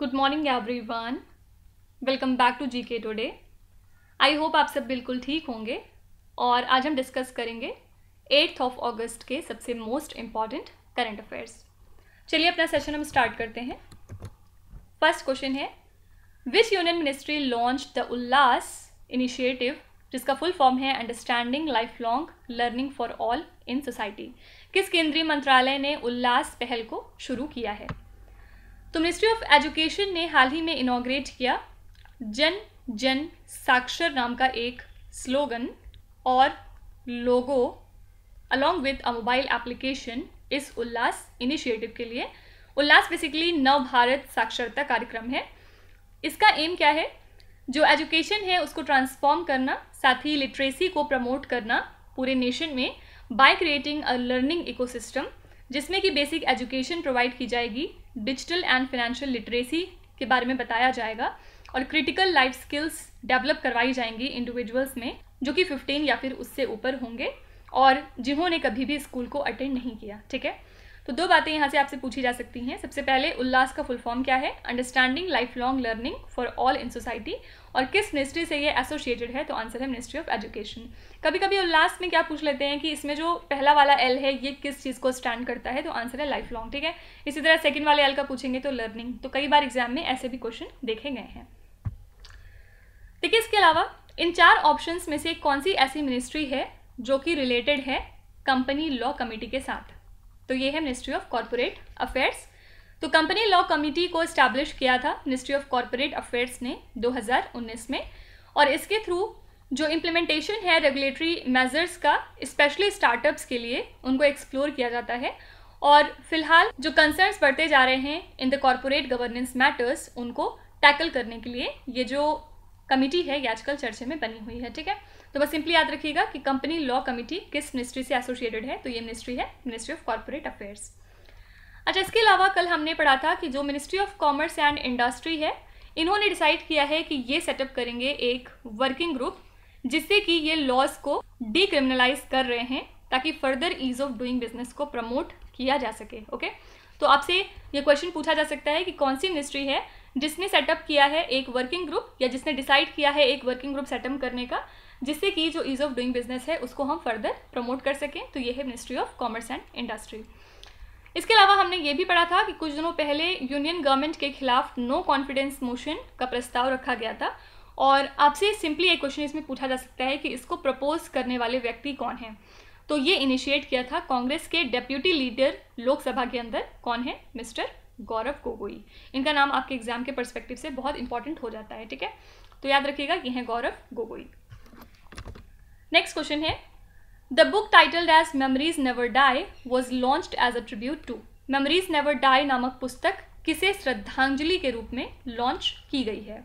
Good morning everyone welcome back to GK today I hope आप सब बिल्कुल ठीक होंगे और आज हम डिस्कस करेंगे एट्थ ऑफ अगस्त के सबसे मोस्ट इम्पॉर्टेंट करंट अफेयर्स चलिए अपना सेशन हम स्टार्ट करते हैं फर्स्ट क्वेश्चन है which union ministry launch the Ullas initiative जिसका फुल फॉर्म है understanding life long learning for all in society किस केंद्रीय मंत्रालय ने उल्लास पहल को शुरू किया है तो मिनिस्ट्री ऑफ एजुकेशन ने हाल ही में इनाग्रेट किया जन जन साक्षर नाम का एक स्लोगन और logo along with a mobile application इस उल्लास इनिशिएटिव के लिए उल्लास बेसिकली नव भारत साक्षरता कार्यक्रम है इसका एम क्या है जो एजुकेशन है उसको ट्रांसफॉर्म करना साथ ही लिटरेसी को प्रमोट करना पूरे नेशन में by creating a learning ecosystem जिसमें कि बेसिक एजुकेशन प्रोवाइड की जाएगी डिजिटल एंड फाइनेंशियल लिटरेसी के बारे में बताया जाएगा और क्रिटिकल लाइफ स्किल्स डेवलप करवाई जाएंगी इंडिविजुअल्स में जो कि 15 या फिर उससे ऊपर होंगे और जिन्होंने कभी भी स्कूल को अटेंड नहीं किया ठीक है तो दो बातें यहाँ से आपसे पूछी जा सकती हैं सबसे पहले उल्लास का फुल फॉर्म क्या है understanding life long learning for all in society और किस मिनिस्ट्री से ये एसोसिएटेड है तो आंसर है मिनिस्ट्री ऑफ एजुकेशन कभी कभी उल्लास में क्या पूछ लेते हैं कि इसमें जो पहला वाला एल है ये किस चीज़ को स्टैंड करता है तो आंसर है लाइफ लॉन्ग ठीक है इसी तरह सेकेंड वाले एल का पूछेंगे तो लर्निंग तो कई बार एग्जाम में ऐसे भी क्वेश्चन देखे गए हैं ठीक है इसके अलावा इन चार ऑप्शंस में से कौन सी ऐसी मिनिस्ट्री है जो कि रिलेटेड है कंपनी लॉ कमेटी के साथ तो ये है मिनिस्ट्री ऑफ कॉरपोरेट अफेयर्स तो कंपनी लॉ कमिटी को इस्टेब्लिश किया था मिनिस्ट्री ऑफ कॉरपोरेट अफेयर्स ने 2019 में और इसके थ्रू जो इम्प्लीमेंटेशन है रेगुलेटरी मेजर्स का स्पेशली स्टार्टअप्स के लिए उनको एक्सप्लोर किया जाता है और फिलहाल जो कंसर्न्स बढ़ते जा रहे हैं in the corporate governance matters उनको टैकल करने के लिए ये जो कमिटी है ये आजकल चर्चे में बनी हुई है ठीक है तो बस सिंपली याद रखिएगा कि कंपनी लॉ कमेटी किस मिनिस्ट्री से एसोसिएटेड है तो ये मिनिस्ट्री है मिनिस्ट्री ऑफ कॉरपोरेट अफेयर्स अच्छा इसके अलावा कल हमने पढ़ा था कि जो ministry of commerce and industry है इन्होंने डिसाइड किया है कि ये सेटअप करेंगे एक वर्किंग ग्रुप जिससे कि ये लॉज को डिक्रिमिनलाइज कर रहे हैं ताकि further ease of doing business को प्रमोट किया जा सके ओके तो आपसे ये क्वेश्चन पूछा जा सकता है कि कौन सी मिनिस्ट्री है जिसने सेटअप किया है एक वर्किंग ग्रुप या जिसने डिसाइड किया है एक वर्किंग ग्रुप सेटअप करने का जिससे कि जो ईज़ ऑफ डूइंग बिजनेस है उसको हम फर्दर प्रमोट कर सकें तो ये है ministry of commerce and industry इसके अलावा हमने ये भी पढ़ा था कि कुछ दिनों पहले यूनियन गवर्नमेंट के खिलाफ नो कॉन्फिडेंस मोशन का प्रस्ताव रखा गया था और आपसे सिंपली एक क्वेश्चन इसमें पूछा जा सकता है कि इसको प्रपोज करने वाले व्यक्ति कौन है तो ये इनिशिएट किया था कांग्रेस के डेप्यूटी लीडर लोकसभा के अंदर कौन है मिस्टर गौरव गोगोई इनका नाम आपके एग्जाम के परस्पेक्टिव से बहुत इंपॉर्टेंट हो जाता है ठीक है तो याद रखिएगा ये हैं गौरव गोगोई नेक्स्ट क्वेश्चन है the book titled as memories never die was launched as a tribute to memories never die नामक पुस्तक किसे श्रद्धांजलि के रूप में लॉन्च की गई है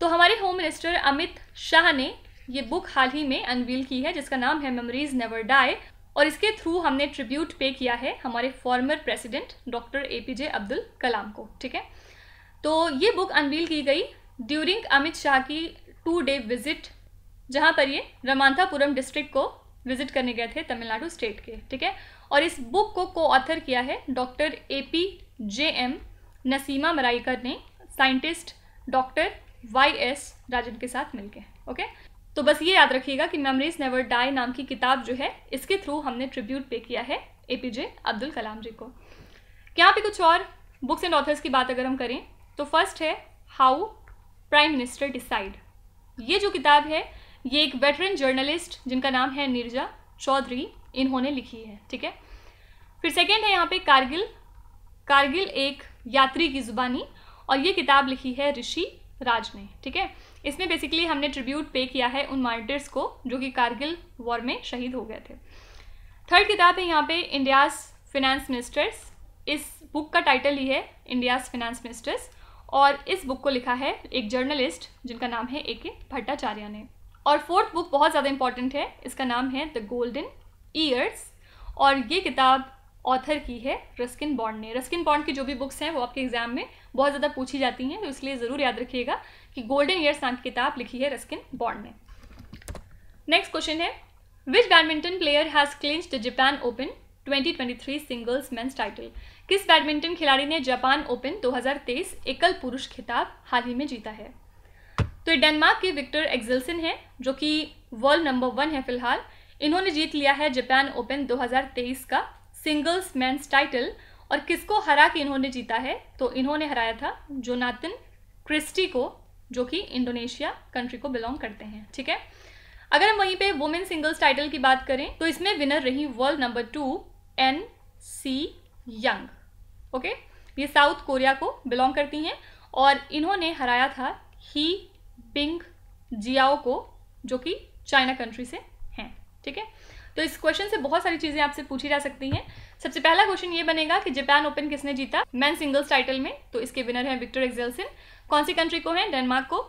तो हमारे होम मिनिस्टर अमित शाह ने ये बुक हाल ही में अनवील की है जिसका नाम है मेमोरीज नेवर डाई और इसके थ्रू हमने ट्रिब्यूट पे किया है हमारे former president doctor A P J Abdul Kalam को ठीक है तो ये बुक अनवील की गई ड्यूरिंग अमित शाह की टू डे विजिट जहाँ पर ये रमांथापुरम डिस्ट्रिक्ट को विजिट करने गए थे तमिलनाडु स्टेट के ठीक है और इस बुक को को ऑथर किया है doctor A P J M Naseema Maraikar ने scientist doctor Y S Rajan के साथ मिलकर ओके तो बस ये याद रखिएगा कि मेमोरीज नेवर डाई नाम की किताब जो है इसके थ्रू हमने ट्रिब्यूट पे किया है ए पी जे अब्दुल कलाम जी को यहाँ पे कुछ और बुक्स एंड ऑथर्स की बात अगर हम करें तो फर्स्ट है हाउ प्राइम मिनिस्टर डिसाइड ये जो किताब है ये एक वेटरन जर्नलिस्ट जिनका नाम है निर्जा चौधरी इन्होंने लिखी है ठीक है फिर सेकेंड है यहाँ पे कारगिल कारगिल एक यात्री की जुबानी और ये किताब लिखी है ऋषि राज ने ठीक है इसमें बेसिकली हमने ट्रिब्यूट पे किया है उन मार्टर्स को जो कि कारगिल वॉर में शहीद हो गए थे थर्ड किताब है यहाँ पे इंडियाज फिनेंस मिनिस्टर्स इस बुक का टाइटल ही है इंडियाज फिनेंस मिनिस्टर्स और इस बुक को लिखा है एक जर्नलिस्ट जिनका नाम है ए के भट्टाचार्य ने और फोर्थ बुक बहुत ज़्यादा इंपॉर्टेंट है इसका नाम है द गोल्डन ईयर्स और ये किताब ऑथर की है रस्किन बॉन्ड ने रस्किन बॉन्ड की जो भी बुक्स हैं वो आपके एग्जाम में बहुत ज़्यादा पूछी जाती हैं तो इसलिए ज़रूर याद रखिएगा कि गोल्डन ईयर्स नाम की किताब लिखी है रस्किन बॉन्ड ने नेक्स्ट क्वेश्चन है which badminton player has clinch the Japan Open 2023 singles men's title किस बैडमिंटन खिलाड़ी ने जापान ओपन 2023 एकल पुरुष खिताब हाल ही में जीता है तो ये डेनमार्क के विक्टर एक्सेल्सन हैं जो कि वर्ल्ड नंबर वन है फिलहाल इन्होंने जीत लिया है जापान ओपन 2023 का सिंगल्स मैंस टाइटल और किसको हरा के इन्होंने जीता है तो इन्होंने हराया था जोनातन क्रिस्टी को जो कि इंडोनेशिया कंट्री को बिलोंग करते हैं ठीक है अगर हम वहीं पे वुमेन सिंगल्स टाइटल की बात करें तो इसमें विनर रही world number two An Se Young okay ये साउथ कोरिया को बिलोंग करती हैं और इन्होंने हराया था ही पिंग जियाओ को जो कि चाइना कंट्री से हैं ठीक है तो इस क्वेश्चन से बहुत सारी चीज़ें आपसे पूछी जा सकती हैं सबसे पहला क्वेश्चन ये बनेगा कि जापान ओपन किसने जीता मैन सिंगल्स टाइटल में तो इसके विनर हैं विक्टर एक्जेल्सन कौन सी कंट्री को है डेनमार्क को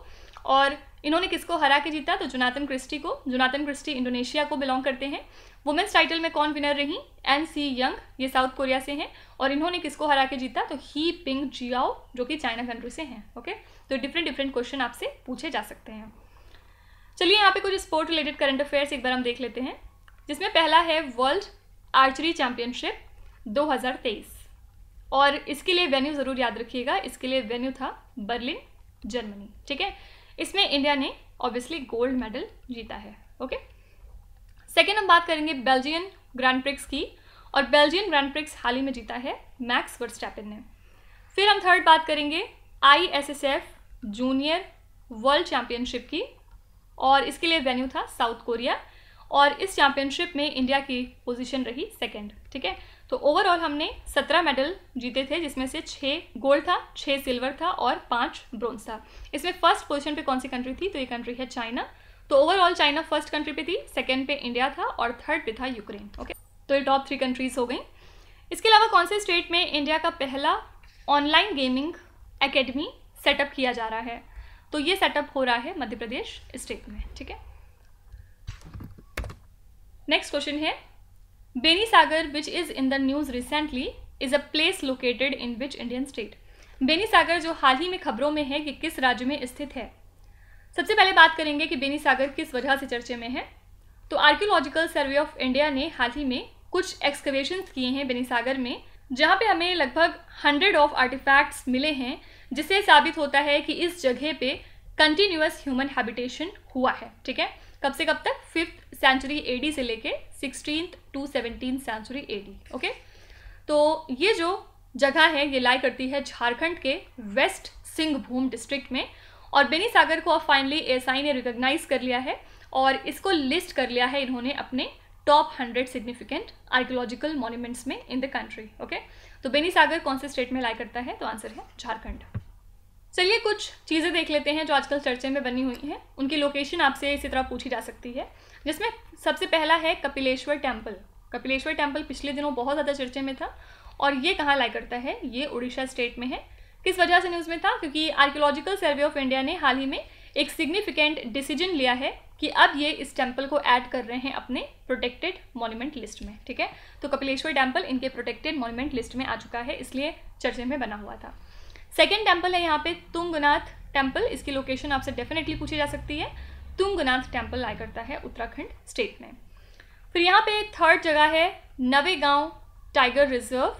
और इन्होंने किसको हरा के जीता तो जुनाथन क्रिस्टी को जुनातन क्रिस्टी इंडोनेशिया को बिलोंग करते हैं वुमेन्स टाइटल में कौन विनर रही एन सी यंग ये साउथ कोरिया से हैं और इन्होंने किसको हरा के जीता तो ही पिंग जियाओ जो कि चाइना कंट्री से हैं ओके okay? तो डिफरेंट डिफरेंट क्वेश्चन आपसे पूछे जा सकते हैं चलिए यहाँ पे कुछ स्पोर्ट रिलेटेड करंट अफेयर्स एक बार हम देख लेते हैं जिसमें पहला है वर्ल्ड आर्चरी चैम्पियनशिप 2023 और इसके लिए वेन्यू ज़रूर याद रखिएगा इसके लिए वेन्यू था बर्लिन जर्मनी ठीक है इसमें इंडिया ने ऑब्वियसली गोल्ड मेडल जीता है ओके सेकेंड हम बात करेंगे बेल्जियन ग्रैंड प्रिक्स की और बेल्जियन ग्रैंड प्रिक्स हाल ही में जीता है मैक्स वर्स्टैपन ने फिर हम थर्ड बात करेंगे आईएसएसएफ जूनियर वर्ल्ड चैम्पियनशिप की और इसके लिए वेन्यू था साउथ कोरिया और इस चैम्पियनशिप में इंडिया की पोजीशन रही सेकंड ठीक है तो ओवरऑल हमने सत्रह मेडल जीते थे जिसमें से छः गोल्ड था छः सिल्वर था और पाँच ब्रोंज था इसमें फर्स्ट पोजीशन पे कौन सी कंट्री थी तो ये कंट्री है चाइना तो ओवरऑल चाइना फर्स्ट कंट्री पे थी सेकेंड पे इंडिया था और थर्ड पे था यूक्रेन ओके तो ये टॉप थ्री कंट्रीज हो गई इसके अलावा कौन से स्टेट में इंडिया का पहला ऑनलाइन गेमिंग एकेडमी सेटअप किया जा रहा है तो ये सेटअप हो रहा है मध्य प्रदेश स्टेट में ठीक है नेक्स्ट क्वेश्चन है Benisagar which is in the news recently is a place located in which Indian state Benisagar जो हाल ही में खबरों में है कि किस राज्य में स्थित है सबसे पहले बात करेंगे कि बेनी सागर किस वजह से चर्चे में है तो आर्कियोलॉजिकल सर्वे ऑफ इंडिया ने हाल ही में कुछ एक्सकवेशन किए हैं बेनी सागर में जहाँ पे हमें लगभग हंड्रेड ऑफ आर्टिफैक्ट्स मिले हैं जिससे साबित होता है कि इस जगह पे कंटिन्यूस ह्यूमन हैबिटेशन हुआ है ठीक है कब से कब तक फिफ्थ सेंचुरी एडी से लेके sixteen to seventeen century AD okay तो ये जो जगह है ये लाई करती है झारखंड के वेस्ट सिंहभूम डिस्ट्रिक्ट में और बेनी सागर को अब फाइनली एएसआई ने रिकॉग्नाइज कर लिया है और इसको लिस्ट कर लिया है इन्होंने अपने top hundred significant archaeological monuments में इन द कंट्री ओके तो बेनी सागर कौन से स्टेट में लाई करता है तो आंसर है झारखंड चलिए कुछ चीज़ें देख लेते हैं जो आजकल चर्चे में बनी हुई हैं उनकी लोकेशन आपसे इसी तरह पूछी जा सकती है जिसमें सबसे पहला है कपिलेश्वर टेम्पल कपिलेश्वर टेम्पल पिछले दिनों बहुत ज़्यादा चर्चे में था और ये कहाँ लाई करता है ये उड़ीसा स्टेट में है किस वजह से न्यूज़ में था क्योंकि आर्कियोलॉजिकल सर्वे ऑफ इंडिया ने हाल ही में एक सिग्निफिकेंट डिसीजन लिया है कि अब ये इस टेम्पल को ऐड कर रहे हैं अपने प्रोटेक्टेड मॉन्यूमेंट लिस्ट में ठीक है तो कपिलेश्वर टेम्पल इनके प्रोटेक्टेड मॉन्यूमेंट लिस्ट में आ चुका है इसलिए चर्चे में बना हुआ था सेकेंड टेम्पल है यहाँ पे तुंगनाथ टेम्पल इसकी लोकेशन आपसे डेफिनेटली पूछी जा सकती है तुंगनाथ टेम्पल लाया करता है उत्तराखंड स्टेट में फिर यहाँ पे थर्ड जगह है नवेगांव टाइगर रिजर्व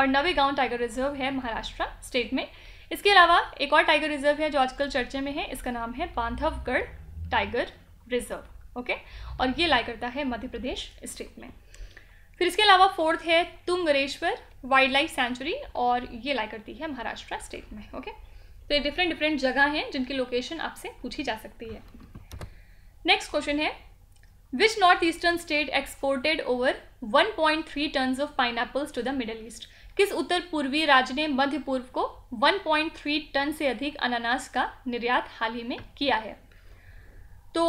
और नवेगांव टाइगर रिजर्व है महाराष्ट्र स्टेट में इसके अलावा एक और टाइगर रिजर्व है जो आजकल चर्चे में है इसका नाम है बांधवगढ़ टाइगर रिजर्व ओके और ये लाई करता है मध्य प्रदेश स्टेट में फिर इसके अलावा फोर्थ है तुंगरेश्वर वाइल्ड लाइफ सेंचुरी और ये लाई करती है महाराष्ट्र स्टेट में ओके तो ये डिफरेंट डिफरेंट जगह हैं जिनकी लोकेशन आपसे पूछी जा सकती है नेक्स्ट क्वेश्चन है which north eastern state exported over 1.3 point three ton of pineapples to the Middle East किस उत्तर पूर्वी राज्य ने मध्य पूर्व को 1.3 टन से अधिक अनानास का निर्यात हाल ही में किया है तो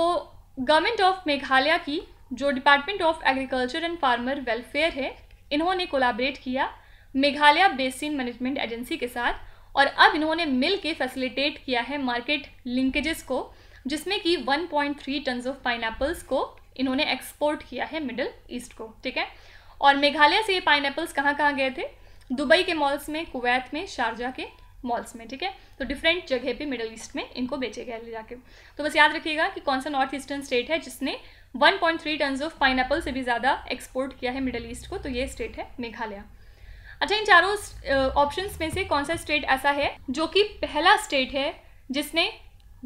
गवर्नमेंट ऑफ मेघालय की जो department of agriculture and farmer welfare है इन्होंने कोलाबरेट किया मेघालय बेसिन मैनेजमेंट एजेंसी के साथ और अब इन्होंने मिल के फैसिलिटेट किया है मार्केट लिंकेजेस को जिसमें कि 1.3 टन्स ऑफ पाइन को इन्होंने एक्सपोर्ट किया है मिडल ईस्ट को ठीक है और मेघालय से ये पाइन ऐपल्स कहाँ कहाँ गए थे दुबई के मॉल्स में कुवैत में शारजा के मॉल्स में ठीक है तो डिफरेंट जगह पे मिडल ईस्ट में इनको बेचे गए ले जाके तो बस याद रखिएगा कि कौन सा नॉर्थ ईस्टर्न स्टेट है जिसने 1.3 पॉइंट टन ऑफ पाइन से भी ज़्यादा एक्सपोर्ट किया है मिडल ईस्ट को तो ये स्टेट है मेघालय अच्छा इन चारों ऑप्शन में से कौन सा स्टेट ऐसा है जो कि पहला स्टेट है जिसने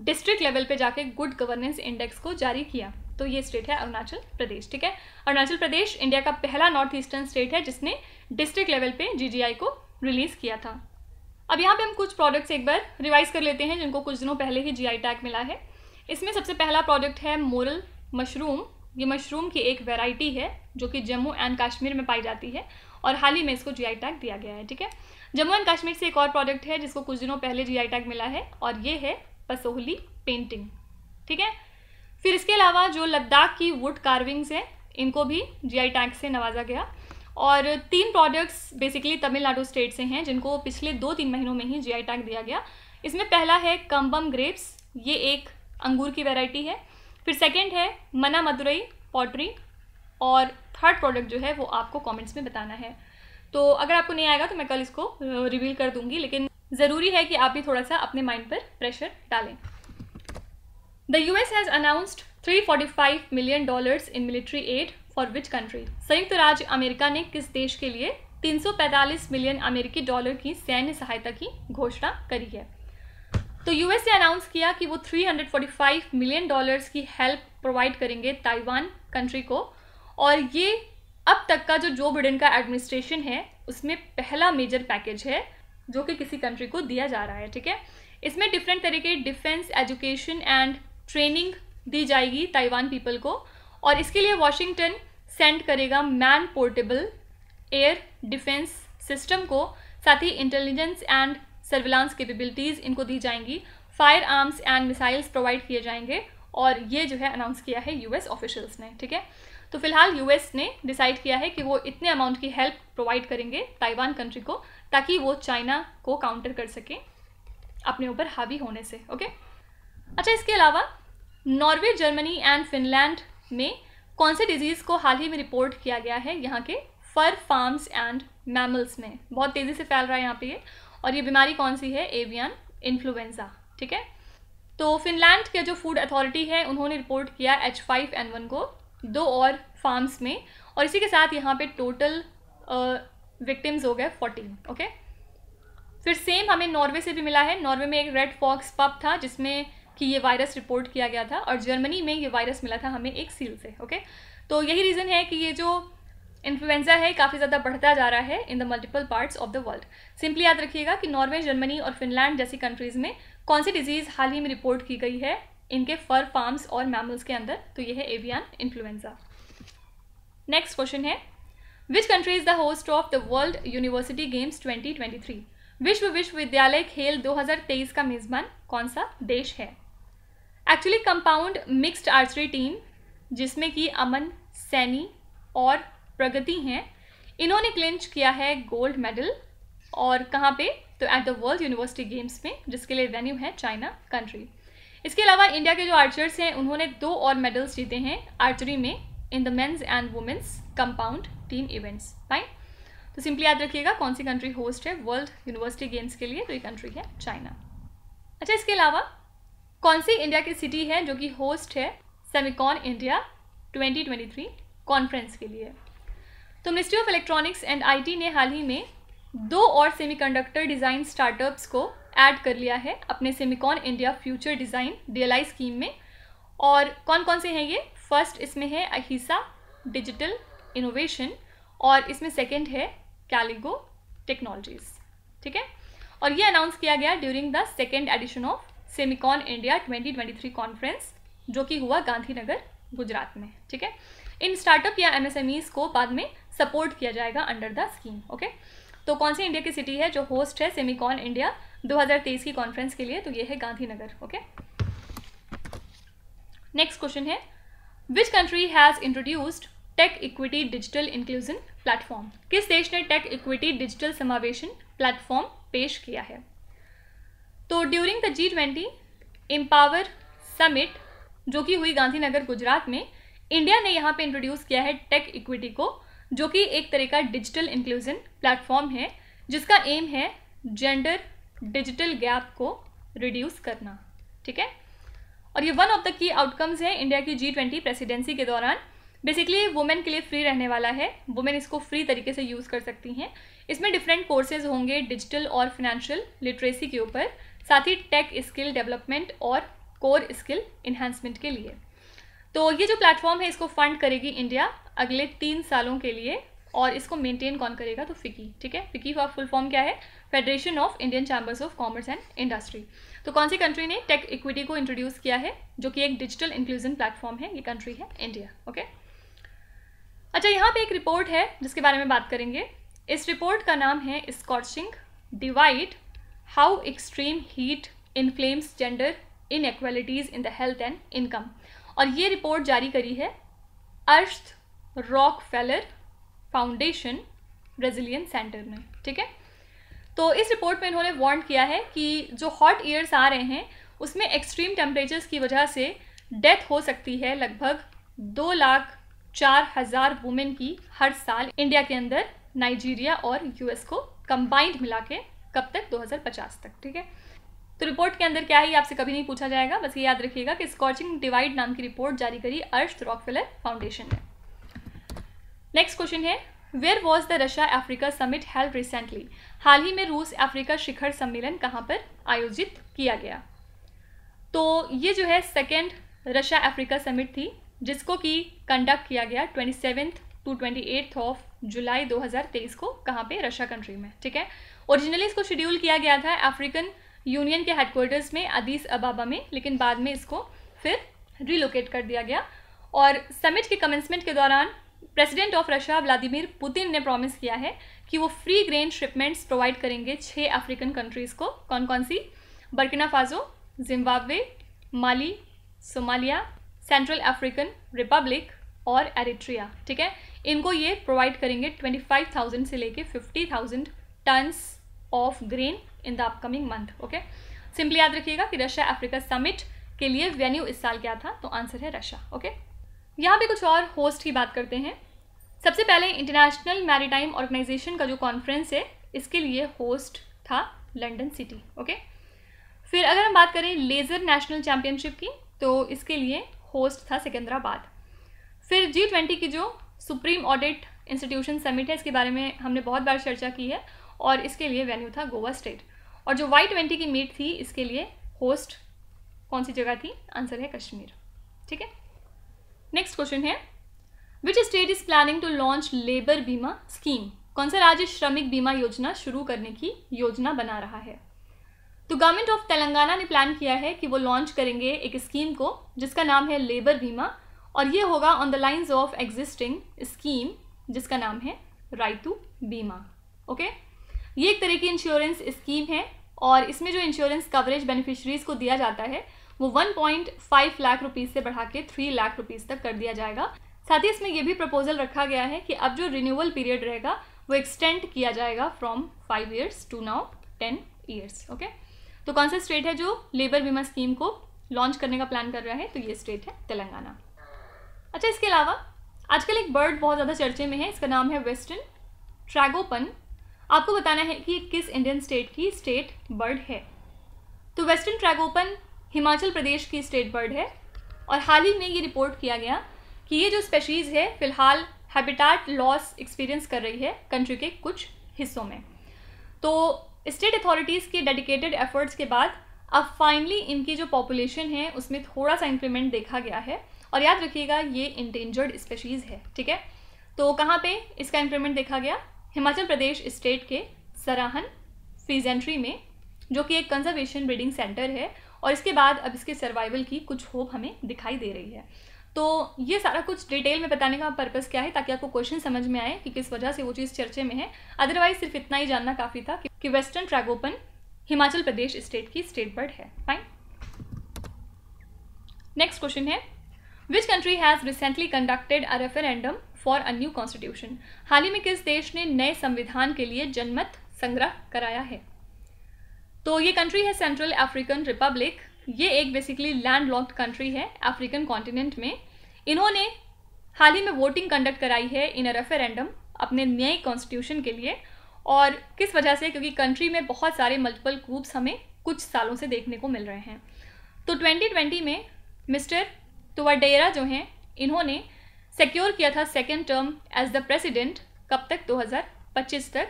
डिस्ट्रिक्ट लेवल पर जाके गुड गवर्नेंस इंडेक्स को जारी किया तो ये स्टेट है अरुणाचल प्रदेश ठीक है अरुणाचल प्रदेश इंडिया का पहला नॉर्थ ईस्टर्न स्टेट है जिसने डिस्ट्रिक्ट लेवल पे जीजीआई को रिलीज़ किया था अब यहाँ पे हम कुछ प्रोडक्ट्स एक बार रिवाइज कर लेते हैं जिनको कुछ दिनों पहले ही जीआई टैग मिला है इसमें सबसे पहला प्रोडक्ट है मोरल मशरूम ये मशरूम की एक वेराइटी है जो कि जम्मू एंड कश्मीर में पाई जाती है और हाल ही में इसको जीआई टैग दिया गया है ठीक है जम्मू एंड कश्मीर से एक और प्रोडक्ट है जिसको कुछ दिनों पहले जी टैग मिला है और ये है पसोहली पेंटिंग ठीक है फिर इसके अलावा जो लद्दाख की वुड कार्विंग्स हैं इनको भी जीआई टैग से नवाजा गया और तीन प्रोडक्ट्स बेसिकली तमिलनाडु स्टेट से हैं जिनको पिछले दो तीन महीनों में ही जीआई टैग दिया गया इसमें पहला है कम्बम ग्रेप्स ये एक अंगूर की वैरायटी है फिर सेकंड है मना मदुरई पॉटरी और थर्ड प्रोडक्ट जो है वो आपको कमेंट्स में बताना है तो अगर आपको नहीं आएगा तो मैं कल इसको रिवील कर दूंगी लेकिन ज़रूरी है कि आप भी थोड़ा सा अपने माइंड पर प्रेशर डालें the U S has announced 345 million dollars in military aid for which country संयुक्त राज्य अमेरिका ने किस देश के लिए 345 मिलियन अमेरिकी डॉलर की सैन्य सहायता की घोषणा करी है तो यूएस ने अनाउंस किया कि वो 345 मिलियन डॉलर्स की हेल्प प्रोवाइड करेंगे ताइवान कंट्री को और ये अब तक का जो जो बिडेन का एडमिनिस्ट्रेशन है उसमें पहला मेजर पैकेज है जो कि किसी कंट्री को दिया जा रहा है ठीक है इसमें डिफरेंट तरह के डिफेंस एजुकेशन एंड ट्रेनिंग दी जाएगी ताइवान पीपल को और इसके लिए वॉशिंगटन सेंड करेगा man portable air defence system को साथ ही इंटेलिजेंस एंड सर्विलांस कैपेबिलिटीज़ इनको दी जाएंगी fire arms and missiles provide किए जाएंगे और ये जो है अनाउंस किया है यूएस ऑफिशियल्स ने ठीक है तो फिलहाल यूएस ने डिसाइड किया है कि वो इतने अमाउंट की हेल्प प्रोवाइड करेंगे ताइवान कंट्री को ताकि वो चाइना को काउंटर कर सकें अपने ऊपर हावी होने से ओके अच्छा इसके अलावा नॉर्वे जर्मनी एंड फिनलैंड में कौन से डिजीज़ को हाल ही में रिपोर्ट किया गया है यहाँ के फर फार्म्स एंड मैमल्स में बहुत तेज़ी से फैल रहा है यहाँ पे ये और ये बीमारी कौन सी है एवियन इन्फ्लुएंजा ठीक है तो फिनलैंड के जो फूड अथॉरिटी है उन्होंने रिपोर्ट किया एच फाइव एन वन को दो और फार्म्स में और इसी के साथ यहाँ पे टोटल विक्टिम्स हो गए फोर्टीन ओके फिर सेम हमें नॉर्वे से भी मिला है नॉर्वे में एक रेड फॉक्स पब था जिसमें कि ये वायरस रिपोर्ट किया गया था और जर्मनी में ये वायरस मिला था हमें एक सील से ओके तो यही रीज़न है कि ये जो इन्फ्लुएंजा है काफ़ी ज़्यादा बढ़ता जा रहा है in the multiple parts of the world simply याद रखिएगा कि नॉर्वे जर्मनी और फिनलैंड जैसी कंट्रीज़ में कौन सी डिजीज़ हाल ही में रिपोर्ट की गई है इनके फर फार्म्स और मैमल्स के अंदर तो ये है एवियन इन्फ्लुएंजा नेक्स्ट क्वेश्चन है which country is the host of the world university games 2023 विश्व विश्वविद्यालय खेल 2023 का मेजबान कौन सा देश है actually compound mixed archery team जिसमें कि अमन सैनी और प्रगति हैं इन्होंने क्लिंच किया है गोल्ड मेडल और कहाँ पे तो at the world university games में जिसके लिए वेन्यू है चाइना कंट्री इसके अलावा इंडिया के जो आर्चर्स हैं उन्होंने दो और मेडल्स जीते हैं आर्चरी में in the men's and women's compound team events fine तो सिंपली याद रखिएगा कौन सी कंट्री होस्ट है वर्ल्ड यूनिवर्सिटी गेम्स के लिए तो ये कंट्री है चाइना अच्छा इसके अलावा कौन सी इंडिया की सिटी है जो कि होस्ट है सेमिकॉन इंडिया 2023 कॉन्फ्रेंस के लिए तो ministry of electronics and IT ने हाल ही में दो और सेमीकंडक्टर डिज़ाइन स्टार्टअप्स को ऐड कर लिया है अपने Semicon India future design DLI scheme में और कौन कौन से हैं ये फर्स्ट इसमें है अहिसा डिजिटल इनोवेशन और इसमें सेकेंड है कैलिगो टेक्नोलॉजीज़ ठीक है और ये अनाउंस किया गया during the second edition of Semicon India 2023 conference जो कि हुआ गांधीनगर गुजरात में ठीक है इन स्टार्टअप या एमएसएमईज को बाद में सपोर्ट किया जाएगा अंडर द स्कीम ओके तो कौन सी इंडिया की सिटी है जो होस्ट है सेमिकॉन इंडिया 2023 की कॉन्फ्रेंस के लिए तो ये है गांधीनगर ओके नेक्स्ट क्वेश्चन है which country has introduced tech equity digital inclusion platform किस देश ने टेक इक्विटी डिजिटल समावेशन प्लेटफॉर्म पेश किया है तो during the G twenty empower summit जो कि हुई गांधीनगर गुजरात में इंडिया ने यहाँ पे इंट्रोड्यूस किया है टेक इक्विटी को जो कि एक तरह का डिजिटल इंक्लूजन प्लेटफॉर्म है जिसका एम है जेंडर डिजिटल गैप को रिड्यूस करना ठीक है और ये one of the key outcomes है इंडिया की जी ट्वेंटी प्रेसिडेंसी के दौरान बेसिकली वुमेन के लिए फ्री रहने वाला है वुमेन इसको फ्री तरीके से यूज़ कर सकती हैं इसमें डिफरेंट कोर्सेज होंगे डिजिटल और फिनेंशियल लिटरेसी के ऊपर साथ ही टेक स्किल डेवलपमेंट और कोर स्किल इन्हांसमेंट के लिए तो ये जो प्लेटफॉर्म है इसको फंड करेगी इंडिया अगले तीन सालों के लिए और इसको मेंटेन कौन करेगा तो फिकी ठीक है फिकी का फुल फॉर्म क्या है federation of Indian chambers of commerce and industry तो कौन सी कंट्री ने टेक इक्विटी को इंट्रोड्यूस किया है जो कि एक डिजिटल इंक्लूजन प्लेटफॉर्म है ये कंट्री है इंडिया ओके अच्छा यहाँ पे एक रिपोर्ट है जिसके बारे में बात करेंगे इस रिपोर्ट का नाम है scorching divide heat inflames gender inequalities in the health and income और ये रिपोर्ट जारी करी है अर्थ Rockefeller foundation Brazilian centre ने ठीक है तो इस रिपोर्ट में इन्होंने वार्न किया है कि जो हॉट ईयर्स आ रहे हैं उसमें एक्सट्रीम टेम्परेचर्स की वजह से डेथ हो सकती है लगभग दो लाख चार हज़ार वुमेन की हर साल इंडिया के अंदर नाइजीरिया और यूएस को कंबाइंड मिला के कब तक 2050 तक ठीक है तो रिपोर्ट के अंदर क्या है ये आपसे कभी नहीं पूछा जाएगा बस ये याद रखिएगा कि स्कॉचिंग डिवाइड नाम की रिपोर्ट जारी करी अर्श रॉकफेलर फाउंडेशन ने नेक्स्ट क्वेश्चन है where was the Russia Africa summit held recently हाल ही में रूस अफ्रीका शिखर सम्मेलन कहाँ पर आयोजित किया गया तो ये जो है सेकेंड रशिया अफ्रीका समिट थी जिसको कि कंडक्ट किया गया twenty seventh to twenty eighth of July 2023 को कहाँ पे रशिया कंट्री में ठीक है ओरिजिनली इसको शेड्यूल किया गया था अफ्रीकन यूनियन के हेडक्वार्टर्स में अदीस अबाबा में लेकिन बाद में इसको फिर रिलोकेट कर दिया गया और समिट के कमेंसमेंट के दौरान president of Russia Vladimir Putin ने प्रॉमिस किया है कि वो फ्री ग्रेन शिपमेंट्स प्रोवाइड करेंगे छः अफ्रीकन कंट्रीज़ को कौन कौन सी Burkina Faso Zimbabwe Mali Somalia Central African Republic और एरिट्रिया ठीक है इनको ये प्रोवाइड करेंगे ट्वेंटी फाइव थाउजेंड से लेके thousand tons of grain in the upcoming month okay simply याद रखिएगा कि रशिया अफ्रीका समिट के लिए वेन्यू इस साल क्या था तो आंसर है रशिया ओके यहाँ पे कुछ और होस्ट की बात करते हैं सबसे पहले इंटरनेशनल मैरीटाइम ऑर्गेनाइजेशन का जो कॉन्फ्रेंस है इसके लिए होस्ट था लंडन सिटी ओके फिर अगर हम बात करें लेज़र नेशनल चैम्पियनशिप की तो इसके लिए होस्ट था सिकंदराबाद फिर जी ट्वेंटी की जो सुप्रीम ऑडिट इंस्टीट्यूशन समिट है इसके बारे में हमने बहुत बार चर्चा की है और इसके लिए वेन्यू था गोवा स्टेट और जो वाई ट्वेंटी की मीट थी इसके लिए होस्ट कौन सी जगह थी आंसर है कश्मीर ठीक है नेक्स्ट क्वेश्चन है which state is planning to launch labour Bima scheme कौन सा राज्य श्रमिक बीमा योजना शुरू करने की योजना बना रहा है तो गवर्नमेंट ऑफ तेलंगाना ने प्लान किया है कि वो लॉन्च करेंगे एक स्कीम को जिसका नाम है लेबर बीमा और ये होगा on the lines of existing scheme जिसका नाम है रायतु बीमा ओके ये एक तरह की इंश्योरेंस स्कीम है और इसमें जो इंश्योरेंस कवरेज बेनिफिशरीज को दिया जाता है वो 1.5 लाख रुपीज़ से बढ़ा के थ्री लाख रुपीज़ तक कर दिया जाएगा साथ ही इसमें यह भी प्रपोजल रखा गया है कि अब जो रिन्यूअल पीरियड रहेगा वो एक्सटेंड किया जाएगा from five years to now ten years okay तो कौन सा स्टेट है जो लेबर बीमा स्कीम को लॉन्च करने का प्लान कर रहा है तो ये स्टेट है तेलंगाना अच्छा इसके अलावा आजकल एक बर्ड बहुत ज़्यादा चर्चे में है इसका नाम है वेस्टर्न ट्रैगोपन आपको बताना है कि किस इंडियन स्टेट की स्टेट बर्ड है तो वेस्टर्न ट्रैगोपन हिमाचल प्रदेश की स्टेट बर्ड है और हाल ही में ये रिपोर्ट किया गया कि ये जो स्पेशीज़ है फिलहाल हैबिटाट लॉस एक्सपीरियंस कर रही है कंट्री के कुछ हिस्सों में तो स्टेट अथॉरिटीज़ के डेडिकेटेड एफर्ट्स के बाद अब फाइनली इनकी जो पॉपुलेशन है उसमें थोड़ा सा इंक्रीमेंट देखा गया है और याद रखिएगा ये इंडेंजर्ड स्पेशीज़ है ठीक है तो कहाँ पे इसका इंक्रीमेंट देखा गया हिमाचल प्रदेश स्टेट के सराहन फीजेंट्री में जो कि एक कंजर्वेशन ब्रीडिंग सेंटर है और इसके बाद अब इसके सर्वाइवल की कुछ होप हमें दिखाई दे रही है तो ये सारा कुछ डिटेल में बताने का पर्पस क्या है ताकि आपको क्वेश्चन समझ में आए कि किस वजह से वो चीज़ चर्चे में है अदरवाइज सिर्फ इतना ही जानना काफ़ी था कि western tragopan Himachal Pradesh state की स्टेट बर्ड है फाइन नेक्स्ट क्वेश्चन है which country has recently conducted a referendum for a new constitution हाल ही में किस देश ने नए संविधान के लिए जनमत संग्रह कराया है तो ये कंट्री है सेंट्रल अफ्रीकन रिपब्लिक ये एक बेसिकली लैंड लॉक्ड कंट्री है अफ्रीकन कॉन्टिनेंट में इन्होंने हाल ही में वोटिंग कंडक्ट कराई है इन अ रेफरेंडम अपने नए कॉन्स्टिट्यूशन के लिए और किस वजह से क्योंकि कंट्री में बहुत सारे मल्टीपल ग्रूप्स हमें कुछ सालों से देखने को मिल रहे हैं तो 2020 में मिस्टर तो डेरा जो हैं इन्होंने सिक्योर किया था second term as the president कब तक 2025 तक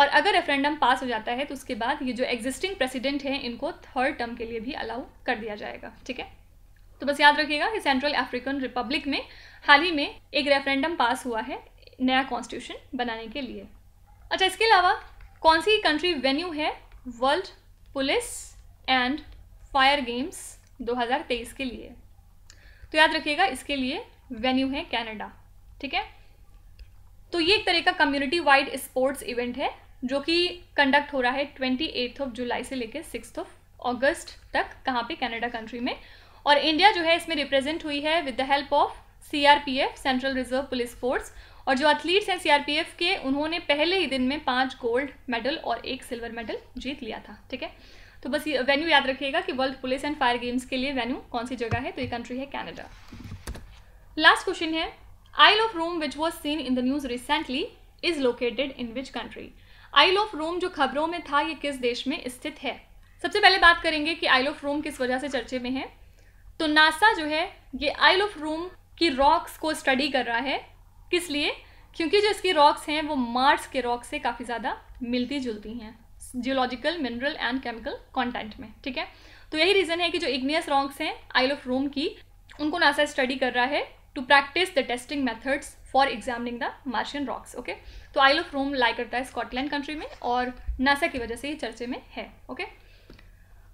और अगर रेफरेंडम पास हो जाता है तो उसके बाद ये जो एग्जिस्टिंग प्रेसिडेंट हैं इनको थर्ड टर्म के लिए भी अलाउ कर दिया जाएगा ठीक है तो बस याद रखिएगा कि सेंट्रल अफ्रीकन रिपब्लिक में हाल ही में एक रेफरेंडम पास हुआ है नया कॉन्स्टिट्यूशन बनाने के लिए अच्छा इसके अलावा कौन सी कंट्री वेन्यू है world police and fire games 2023 के लिए तो याद रखिएगा इसके लिए वेन्यू है कैनेडा ठीक है तो ये एक तरह का कम्युनिटी वाइड स्पोर्ट्स इवेंट है जो कि कंडक्ट हो रहा है ट्वेंटी ऑफ जुलाई से लेकर सिक्स ऑफ ऑगस्ट तक कहाँ पे कनाडा कंट्री में और इंडिया जो है इसमें रिप्रेजेंट हुई है with the help of CRPF central reserve police force और जो एथलीट्स हैं सीआरपीएफ के उन्होंने पहले ही दिन में पांच गोल्ड मेडल और एक सिल्वर मेडल जीत लिया था ठीक है तो बस ये वेन्यू याद रखिएगा कि world police and fire games के लिए वेन्यू कौन सी जगह है तो ये कंट्री है कैनेडा लास्ट क्वेश्चन है Isle of Rum which was seen in the news recently is located in which country Isle of Rum जो खबरों में था ये किस देश में स्थित है सबसे पहले बात करेंगे कि आइल ऑफ रोम किस वजह से चर्चे में है तो नासा जो है ये आइल ऑफ रोम की रॉक्स को स्टडी कर रहा है किस लिए क्योंकि जो इसकी रॉक्स हैं वो मार्स के रॉक्स से काफ़ी ज़्यादा मिलती जुलती हैं geological mineral and chemical content में ठीक है तो यही रीज़न है कि जो इग्नियस रॉन्ग्स हैं आइल ऑफ रोम की उनको नासा स्टडी कर रहा है to practice the testing methods for examining the Martian rocks okay तो आइल ऑफ रोम लाई करता है स्कॉटलैंड कंट्री में और नासा की वजह से ये चर्चे में है ओके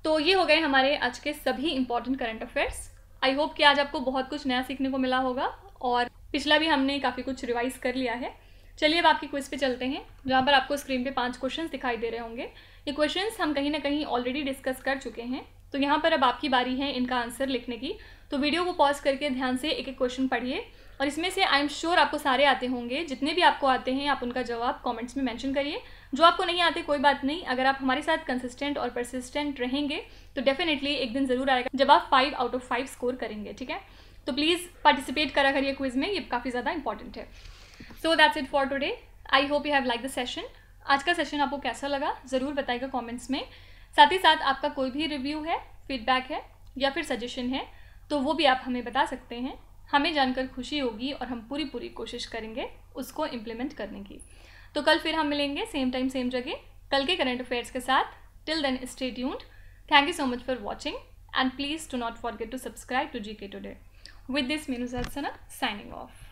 तो ये हो गए हमारे आज के सभी important current affairs I hope कि आज आपको बहुत कुछ नया सीखने को मिला होगा और पिछला भी हमने काफ़ी कुछ रिवाइज कर लिया है चलिए अब आपकी क्विज़ पे चलते हैं जहाँ पर आपको स्क्रीन पे पांच क्वेश्चंस दिखाई दे रहे होंगे ये क्वेश्चंस हम कहीं ना कहीं ऑलरेडी डिस्कस कर चुके हैं तो यहाँ पर अब आपकी बारी है इनका आंसर लिखने की तो वीडियो को पॉज करके ध्यान से एक एक क्वेश्चन पढ़िए और इसमें से आई एम श्योर आपको सारे आते होंगे जितने भी आपको आते हैं आप उनका जवाब कॉमेंट्स में मैंशन करिए जो आपको नहीं आते कोई बात नहीं अगर आप हमारे साथ कंसिस्टेंट और परसिस्टेंट रहेंगे तो डेफिनेटली एक दिन ज़रूर आएगा जब आप five out of five score करेंगे ठीक है तो प्लीज़ पार्टिसिपेट करा करिए क्विज़ में ये काफ़ी ज़्यादा इंपॉर्टेंट है so that's it for today I hope you have like the session आज का सेशन आपको कैसा लगा ज़रूर बताएगा कमेंट्स में साथ ही साथ आपका कोई भी रिव्यू है फीडबैक है या फिर सजेशन है तो वो भी आप हमें बता सकते हैं हमें जानकर खुशी होगी और हम पूरी पूरी कोशिश करेंगे उसको इम्प्लीमेंट करने की तो कल फिर हम मिलेंगे सेम टाइम सेम जगह कल के करंट अफेयर्स के साथ till then stay tuned thank you so much for watching and please do not forget to subscribe to G K Today. With this Minu Sana signing of